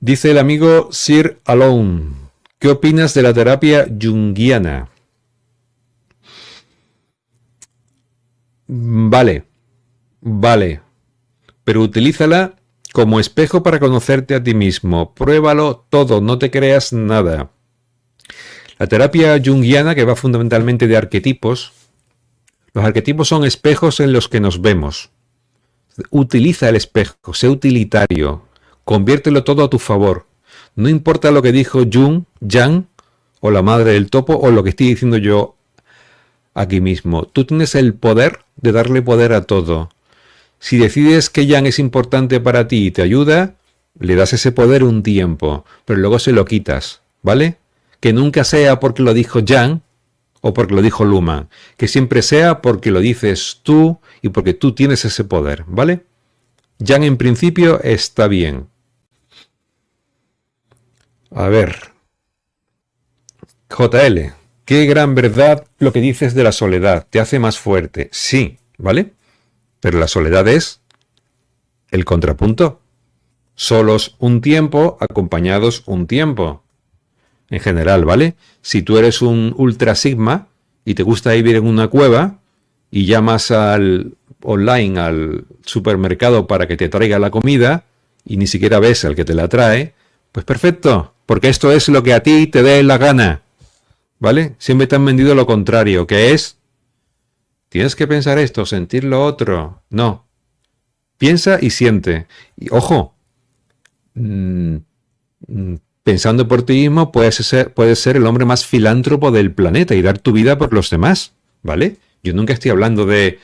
Dice el amigo Sir Alone, ¿qué opinas de la terapia junguiana? Vale, vale, pero utilízala como espejo para conocerte a ti mismo. Pruébalo todo, no te creas nada. La terapia junguiana, que va fundamentalmente de arquetipos, los arquetipos son espejos en los que nos vemos. Utiliza el espejo, sé utilitario, Conviértelo todo a tu favor. No importa lo que dijo Jung, Yang, o la madre del topo, o lo que estoy diciendo yo aquí mismo. Tú tienes el poder de darle poder a todo. Si decides que Yang es importante para ti y te ayuda, le das ese poder un tiempo, pero luego se lo quitas, ¿vale? Que nunca sea porque lo dijo Yang o porque lo dijo Luma, que siempre sea porque lo dices tú y porque tú tienes ese poder, ¿vale? Yang en principio está bien, a ver. JL, qué gran verdad lo que dices de la soledad. Te hace más fuerte. Sí, ¿vale? Pero la soledad es el contrapunto. Solos un tiempo, acompañados un tiempo. En general, ¿vale? Si tú eres un ultra sigma y te gusta vivir en una cueva y llamas al online al supermercado para que te traiga la comida y ni siquiera ves al que te la trae, pues perfecto porque esto es lo que a ti te dé la gana. ¿Vale? Siempre te han vendido lo contrario, que es, tienes que pensar esto, sentir lo otro. No. Piensa y siente. Y ojo, mm, mm, pensando por ti mismo puedes ser, puedes ser el hombre más filántropo del planeta y dar tu vida por los demás. ¿Vale? Yo nunca estoy hablando de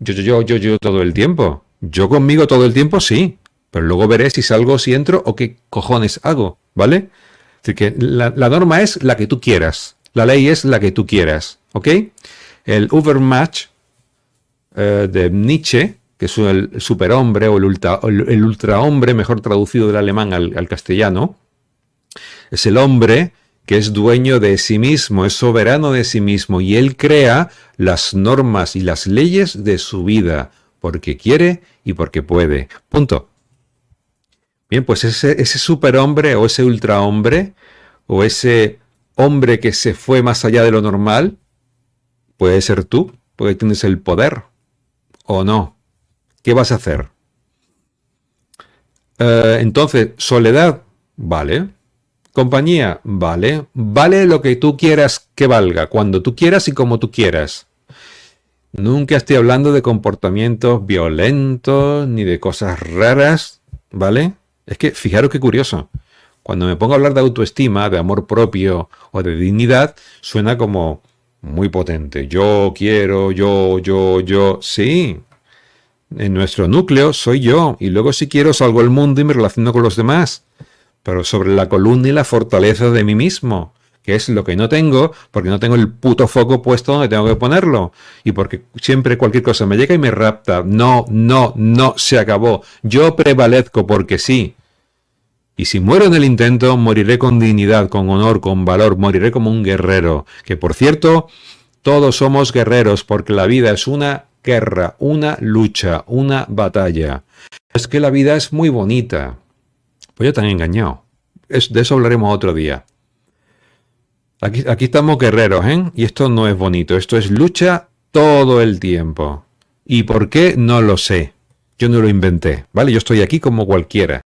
yo, yo, yo, yo, yo todo el tiempo. Yo conmigo todo el tiempo sí, pero luego veré si salgo, si entro o qué cojones hago, ¿vale? Así que la, norma es la que tú quieras. La ley es la que tú quieras, ¿ok? El Overmatch eh, de Nietzsche, que es el superhombre o el, ultra, ultrahombre, mejor traducido del alemán al castellano, es el hombre que es dueño de sí mismo, es soberano de sí mismo y él crea las normas y las leyes de su vida porque quiere y porque puede. Punto. Bien, pues ese, ese superhombre o ese ultrahombre o ese hombre que se fue más allá de lo normal, puede ser tú, porque tienes el poder o no. ¿Qué vas a hacer? Eh, entonces, soledad, vale. Compañía, vale. Vale lo que tú quieras que valga, cuando tú quieras y como tú quieras. Nunca estoy hablando de comportamientos violentos ni de cosas raras, ¿vale? Es que fijaros qué curioso. Cuando me pongo a hablar de autoestima, de amor propio o de dignidad, suena como muy potente. Yo quiero, yo, yo, yo. Sí. En nuestro núcleo soy yo. Y luego si quiero salgo al mundo y me relaciono con los demás. Pero sobre la columna y la fortaleza de mí mismo. Que es lo que no tengo, porque no tengo el puto foco puesto donde tengo que ponerlo. Y porque siempre cualquier cosa me llega y me rapta. No, no, no, se acabó. Yo prevalezco porque sí. Y si muero en el intento, moriré con dignidad, con honor, con valor, moriré como un guerrero. Que por cierto, todos somos guerreros porque la vida es una guerra, una lucha, una batalla. Es que la vida es muy bonita. Pues yo tan engañado. Es, de eso hablaremos otro día. Aquí, aquí estamos guerreros, ¿eh? Y esto no es bonito. Esto es lucha todo el tiempo. ¿Y por qué? No lo sé. Yo no lo inventé, ¿vale? Yo estoy aquí como cualquiera.